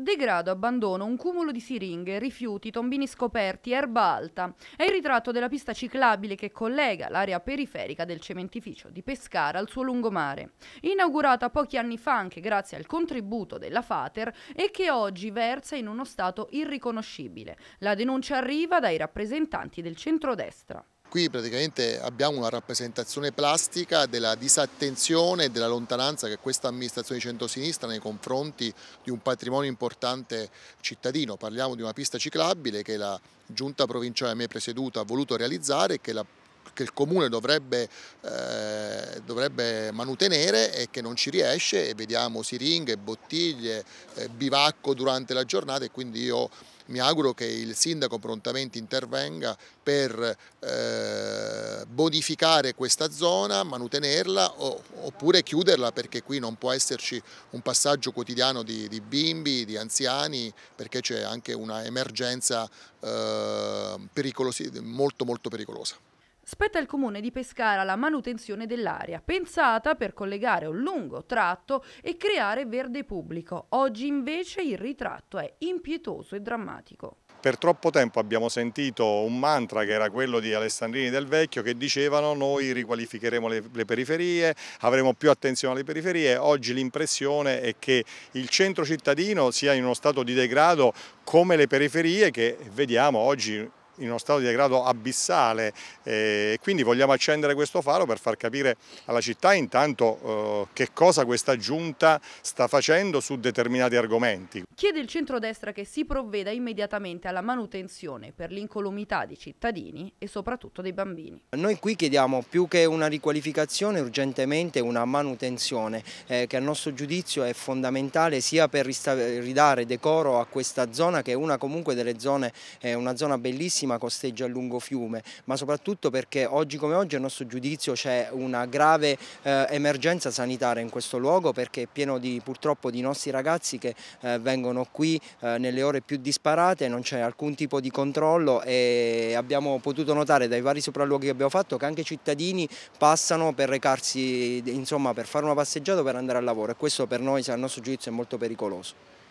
Degrado, abbandono, un cumulo di siringhe, rifiuti, tombini scoperti, erba alta. È il ritratto della pista ciclabile che collega l'area periferica del cementificio di Pescara al suo lungomare. Inaugurata pochi anni fa anche grazie al contributo della Fater e che oggi versa in uno stato irriconoscibile. La denuncia arriva dai rappresentanti del centrodestra. Qui praticamente abbiamo una rappresentazione plastica della disattenzione e della lontananza che questa amministrazione di centrosinistra nei confronti di un patrimonio importante cittadino. Parliamo di una pista ciclabile che la giunta provinciale a me presieduta ha voluto realizzare e che la che il comune dovrebbe, eh, dovrebbe, manutenere e che non ci riesce e vediamo siringhe, bottiglie, eh, bivacco durante la giornata e quindi io mi auguro che il sindaco prontamente intervenga per eh, bonificare questa zona, manutenerla o, oppure chiuderla perché qui non può esserci un passaggio quotidiano di, di bimbi, di anziani perché c'è anche una emergenza eh, molto molto pericolosa spetta al comune di Pescara la manutenzione dell'area, pensata per collegare un lungo tratto e creare verde pubblico. Oggi invece il ritratto è impietoso e drammatico. Per troppo tempo abbiamo sentito un mantra che era quello di Alessandrini del Vecchio che dicevano noi riqualificheremo le, le periferie, avremo più attenzione alle periferie. Oggi l'impressione è che il centro cittadino sia in uno stato di degrado come le periferie che vediamo oggi in uno stato di degrado abissale eh, e quindi vogliamo accendere questo faro per far capire alla città intanto eh, che cosa questa giunta sta facendo su determinati argomenti. Chiede il centrodestra che si provveda immediatamente alla manutenzione per l'incolumità dei cittadini e soprattutto dei bambini. Noi qui chiediamo più che una riqualificazione urgentemente una manutenzione eh, che a nostro giudizio è fondamentale sia per ridare decoro a questa zona che è una comunque delle zone, è una zona bellissima bellissima costeggia a lungo fiume, ma soprattutto perché oggi come oggi a nostro giudizio c'è una grave eh, emergenza sanitaria in questo luogo perché è pieno di, purtroppo di nostri ragazzi che eh, vengono qui eh, nelle ore più disparate, non c'è alcun tipo di controllo e abbiamo potuto notare dai vari sopralluoghi che abbiamo fatto che anche i cittadini passano per recarsi, insomma per fare una passeggiata o per andare al lavoro e questo per noi a nostro giudizio è molto pericoloso.